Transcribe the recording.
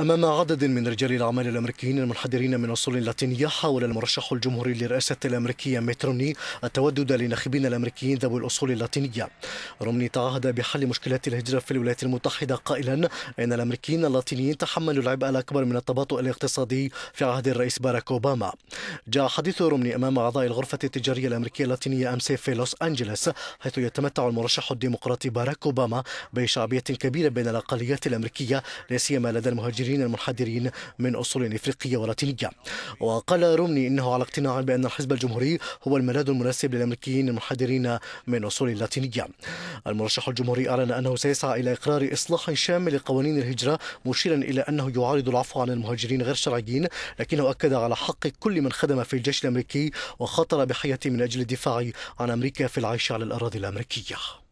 أمام عدد من رجال الأعمال الأمريكيين المنحدرين من أصول لاتينية حاول المرشح الجمهوري للرئاسة الأمريكية ميتروني التودد لناخبين الأمريكيين ذوي الأصول اللاتينية رومني تعهد بحل مشكلات الهجرة في الولايات المتحدة قائلا إن الأمريكيين اللاتينيين تحملوا العبء الأكبر من التباطؤ الاقتصادي في عهد الرئيس باراك أوباما جاء حديث رومني أمام أعضاء الغرفة التجارية الأمريكية اللاتينية أمس في لوس أنجلوس حيث يتمتع المرشح الديمقراطي باراك أوباما بشعبية كبيرة بين الأقليات الأمريكية لا سيما لدى المهاجرين المهاجرين المنحدرين من أصول إفريقية ولاتينية وقال رومني إنه على اقتناع بأن الحزب الجمهوري هو الملاذ المناسب للأمريكيين المنحدرين من أصول لاتينية المرشح الجمهوري أعلن أنه سيسعى إلى إقرار إصلاح شامل لقوانين الهجرة مشيرا إلى أنه يعارض العفو عن المهاجرين غير الشرعيين لكنه أكد على حق كل من خدم في الجيش الأمريكي وخاطر بحياته من أجل الدفاع عن أمريكا في العيش على الأراضي الأمريكية